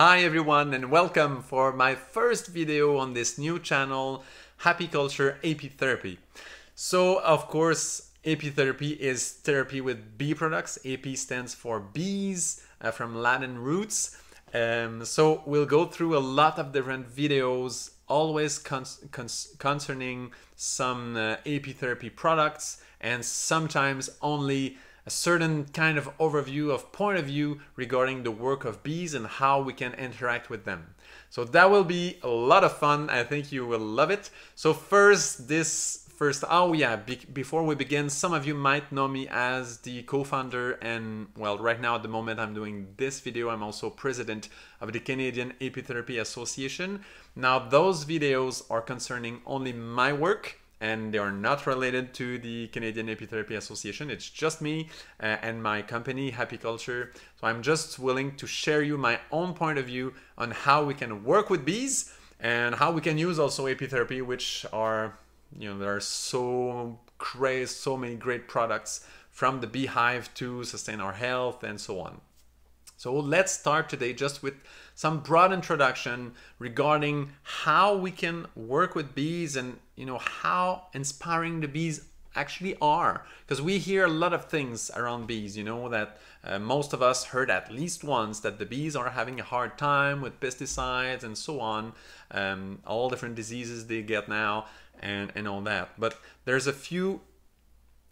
Hi everyone and welcome for my first video on this new channel, Happy Culture Apitherapy. So of course, apitherapy is therapy with bee products. AP stands for bees uh, from Latin roots. Um, so we'll go through a lot of different videos, always con con concerning some uh, apitherapy products and sometimes only a certain kind of overview of point of view regarding the work of bees and how we can interact with them. So that will be a lot of fun. I think you will love it. So first this first oh yeah be before we begin some of you might know me as the co-founder and well right now at the moment i'm doing this video i'm also president of the canadian apitherapy association now those videos are concerning only my work and they are not related to the Canadian Apitherapy Association. It's just me uh, and my company, Happy Culture. So I'm just willing to share you my own point of view on how we can work with bees and how we can use also apitherapy, which are, you know, there are so crazy, so many great products from the beehive to sustain our health and so on. So let's start today just with some broad introduction regarding how we can work with bees and you know how inspiring the bees actually are because we hear a lot of things around bees you know that uh, most of us heard at least once that the bees are having a hard time with pesticides and so on um, all different diseases they get now and and all that but there's a few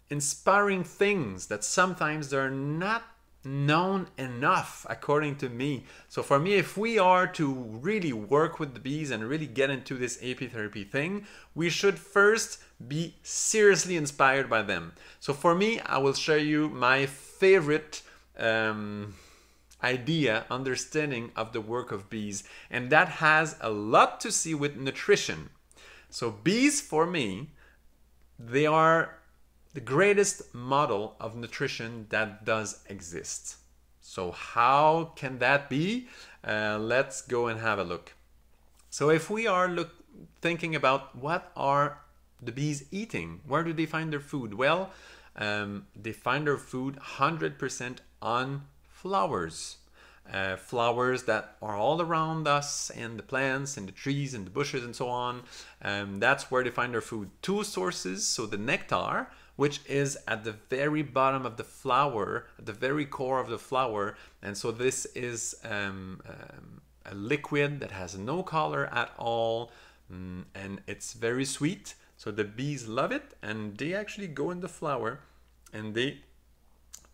inspiring things that sometimes they're not known enough according to me so for me if we are to really work with the bees and really get into this apitherapy thing we should first be seriously inspired by them so for me i will show you my favorite um, idea understanding of the work of bees and that has a lot to see with nutrition so bees for me they are the greatest model of nutrition that does exist. So how can that be? Uh, let's go and have a look. So if we are look, thinking about what are the bees eating, where do they find their food? Well, um, they find their food 100% on flowers. Uh, flowers that are all around us and the plants and the trees and the bushes and so on. Um, that's where they find their food. Two sources, so the nectar, which is at the very bottom of the flower, at the very core of the flower. And so this is um, um, a liquid that has no color at all mm, and it's very sweet. So the bees love it and they actually go in the flower and they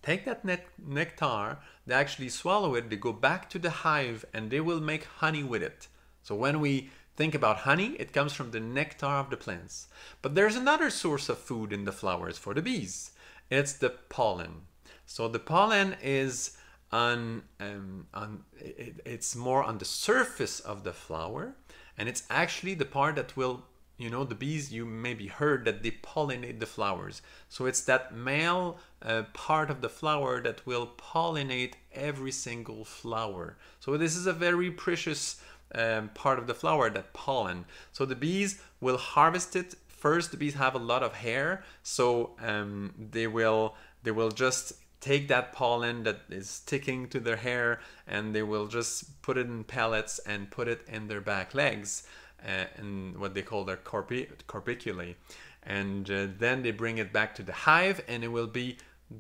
take that ne nectar, they actually swallow it, they go back to the hive and they will make honey with it. So when we Think about honey, it comes from the nectar of the plants. But there's another source of food in the flowers for the bees. It's the pollen. So the pollen is on, um, on it, it's more on the surface of the flower and it's actually the part that will you know the bees you maybe heard that they pollinate the flowers so it's that male uh, part of the flower that will pollinate every single flower so this is a very precious um, part of the flower, that pollen. So the bees will harvest it. First, the bees have a lot of hair, so um, they will they will just take that pollen that is sticking to their hair and they will just put it in pellets and put it in their back legs uh, in what they call their corpi- corpiculae. And uh, then they bring it back to the hive and it will be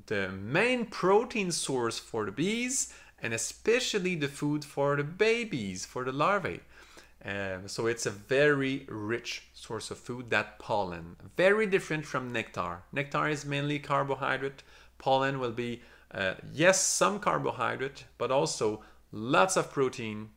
the main protein source for the bees and especially the food for the babies, for the larvae. Um, so it's a very rich source of food, that pollen. Very different from nectar. Nectar is mainly carbohydrate. Pollen will be, uh, yes, some carbohydrate, but also lots of protein,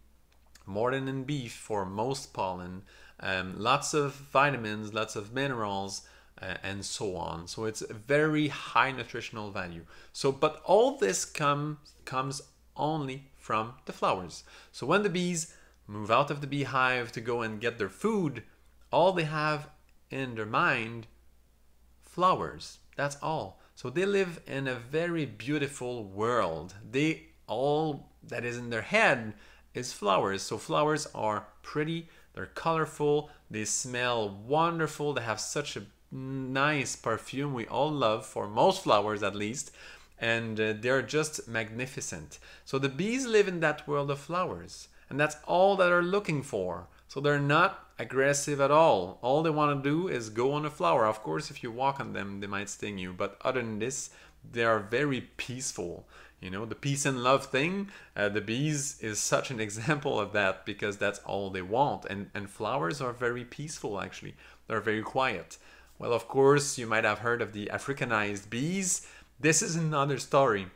more than in beef for most pollen, um, lots of vitamins, lots of minerals, uh, and so on. So it's very high nutritional value. So, but all this come comes only from the flowers. So when the bees move out of the beehive to go and get their food, all they have in their mind flowers. That's all. So they live in a very beautiful world. They all that is in their head is flowers. So flowers are pretty, they're colorful, they smell wonderful, they have such a nice perfume we all love for most flowers at least and uh, they're just magnificent. So the bees live in that world of flowers, and that's all that they're looking for. So they're not aggressive at all. All they want to do is go on a flower. Of course, if you walk on them, they might sting you, but other than this, they are very peaceful. You know, the peace and love thing, uh, the bees is such an example of that because that's all they want. And, and flowers are very peaceful, actually. They're very quiet. Well, of course, you might have heard of the Africanized bees. This is another story,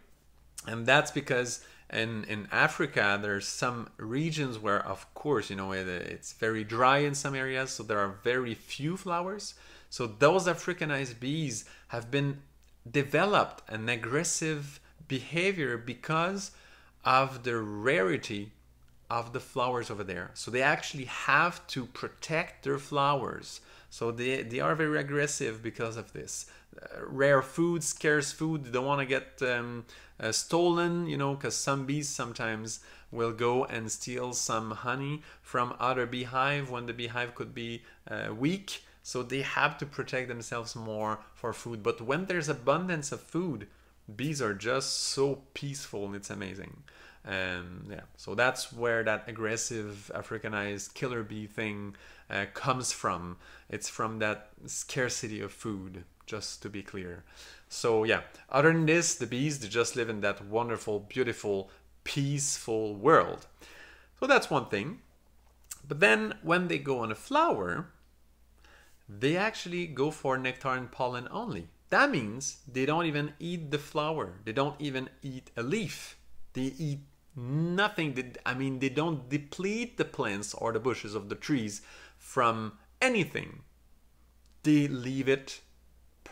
and that's because in in Africa there's some regions where, of course, you know it's very dry in some areas, so there are very few flowers. So those Africanized bees have been developed an aggressive behavior because of the rarity of the flowers over there. So they actually have to protect their flowers. So they, they are very aggressive because of this rare food, scarce food. They don't want to get um, uh, stolen, you know, because some bees sometimes will go and steal some honey from other beehive when the beehive could be uh, weak. So they have to protect themselves more for food. But when there's abundance of food, bees are just so peaceful and it's amazing. Um, yeah, so that's where that aggressive Africanized killer bee thing uh, comes from. It's from that scarcity of food just to be clear. So yeah, other than this, the bees, they just live in that wonderful, beautiful, peaceful world. So that's one thing. But then when they go on a flower, they actually go for nectar and pollen only. That means they don't even eat the flower. They don't even eat a leaf. They eat nothing. They, I mean, they don't deplete the plants or the bushes of the trees from anything. They leave it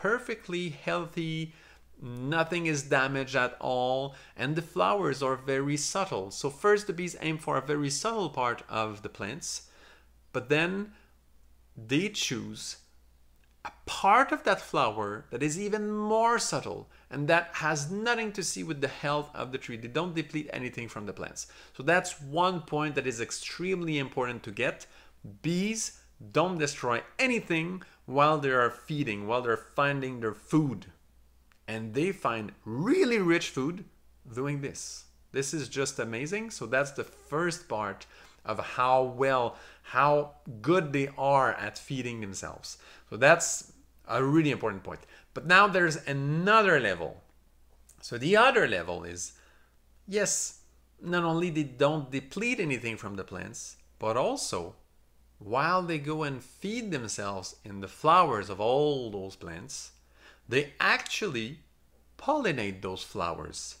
perfectly healthy, nothing is damaged at all, and the flowers are very subtle. So first the bees aim for a very subtle part of the plants, but then they choose a part of that flower that is even more subtle and that has nothing to see with the health of the tree. They don't deplete anything from the plants. So that's one point that is extremely important to get. Bees don't destroy anything while they are feeding, while they're finding their food. And they find really rich food doing this. This is just amazing. So that's the first part of how well, how good they are at feeding themselves. So that's a really important point. But now there's another level. So the other level is yes, not only they don't deplete anything from the plants, but also while they go and feed themselves in the flowers of all those plants, they actually pollinate those flowers.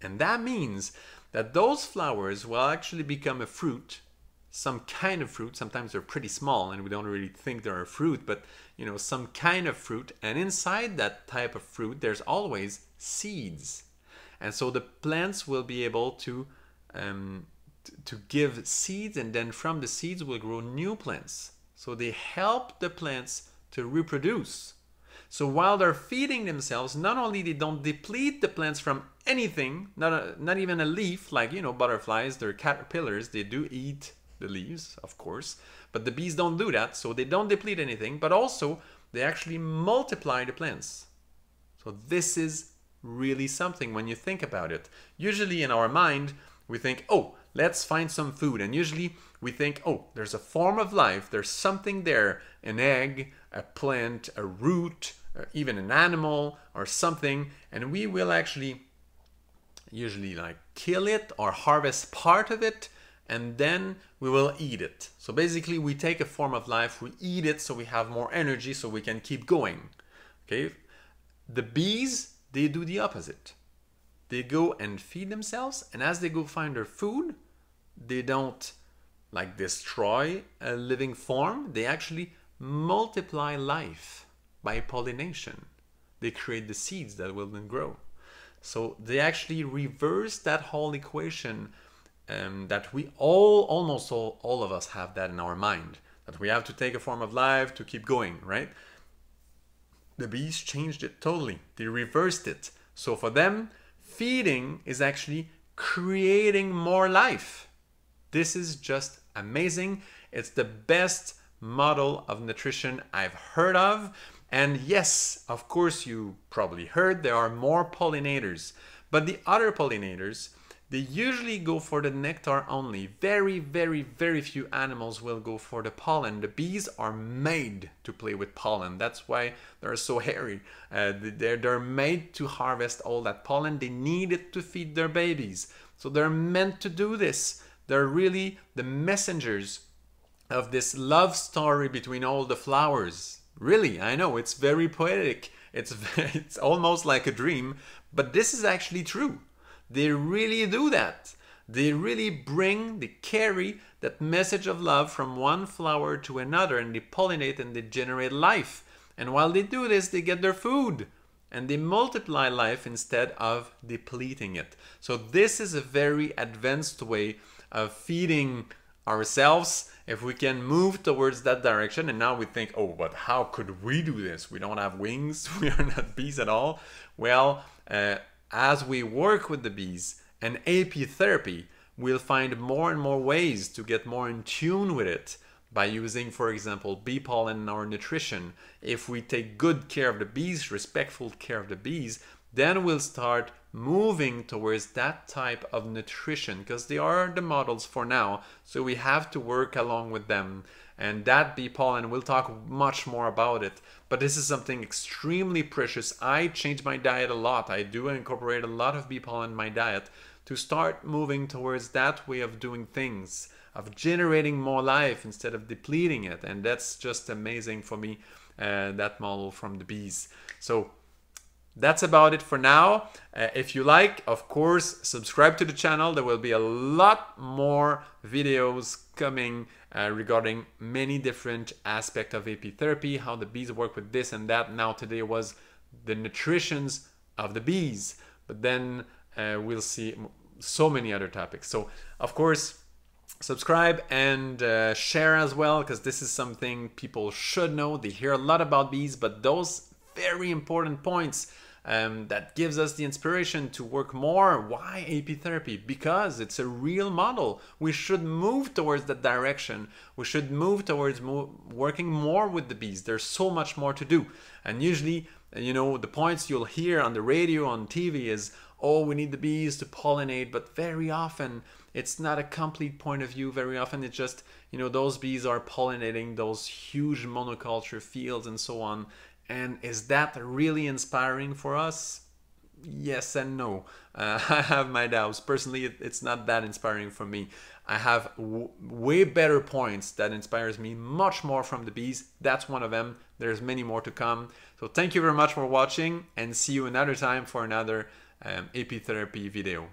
And that means that those flowers will actually become a fruit, some kind of fruit. Sometimes they're pretty small and we don't really think they're a fruit, but you know, some kind of fruit. And inside that type of fruit, there's always seeds. And so the plants will be able to um, to give seeds and then from the seeds will grow new plants. So they help the plants to reproduce. So while they're feeding themselves, not only they don't deplete the plants from anything, not, a, not even a leaf, like, you know, butterflies, they're caterpillars, they do eat the leaves, of course, but the bees don't do that, so they don't deplete anything, but also they actually multiply the plants. So this is really something when you think about it. Usually in our mind, we think, oh, let's find some food. And usually we think, oh, there's a form of life, there's something there an egg, a plant, a root, uh, even an animal or something. And we will actually usually like kill it or harvest part of it and then we will eat it. So basically we take a form of life, we eat it so we have more energy so we can keep going. Okay? The bees, they do the opposite. They go and feed themselves and as they go find their food, they don't like destroy a living form, they actually multiply life by pollination. They create the seeds that will then grow. So they actually reverse that whole equation um, that we all, almost all, all of us have that in our mind, that we have to take a form of life to keep going, right? The bees changed it totally. They reversed it. So for them, feeding is actually creating more life. This is just amazing. It's the best model of nutrition I've heard of. And yes, of course, you probably heard there are more pollinators, but the other pollinators, they usually go for the nectar only. Very, very, very few animals will go for the pollen. The bees are made to play with pollen. That's why they're so hairy. Uh, they're, they're made to harvest all that pollen. They need it to feed their babies. So they're meant to do this. They're really the messengers of this love story between all the flowers. Really, I know it's very poetic. It's it's almost like a dream, but this is actually true. They really do that. They really bring, they carry that message of love from one flower to another and they pollinate and they generate life. And while they do this, they get their food and they multiply life instead of depleting it. So, this is a very advanced way feeding ourselves if we can move towards that direction and now we think oh but how could we do this we don't have wings we are not bees at all well uh, as we work with the bees and ap therapy we'll find more and more ways to get more in tune with it by using for example bee pollen in our nutrition if we take good care of the bees respectful care of the bees then we'll start moving towards that type of nutrition because they are the models for now. So we have to work along with them. And that bee pollen, we'll talk much more about it. But this is something extremely precious. I change my diet a lot. I do incorporate a lot of bee pollen in my diet to start moving towards that way of doing things, of generating more life instead of depleting it. And that's just amazing for me, uh, that model from the bees. So that's about it for now. Uh, if you like, of course, subscribe to the channel. There will be a lot more videos coming uh, regarding many different aspects of AP therapy, how the bees work with this and that. Now today was the nutritions of the bees, but then uh, we'll see so many other topics. So of course, subscribe and uh, share as well because this is something people should know. They hear a lot about bees, but those very important points um, that gives us the inspiration to work more. Why AP therapy? Because it's a real model. We should move towards that direction. We should move towards mo working more with the bees. There's so much more to do. And usually, you know, the points you'll hear on the radio, on TV is, oh, we need the bees to pollinate, but very often it's not a complete point of view. Very often it's just, you know, those bees are pollinating those huge monoculture fields and so on, and is that really inspiring for us? Yes and no. Uh, I have my doubts. Personally, it, it's not that inspiring for me. I have way better points that inspires me much more from the bees. That's one of them. There's many more to come. So thank you very much for watching and see you another time for another um, epitherapy video.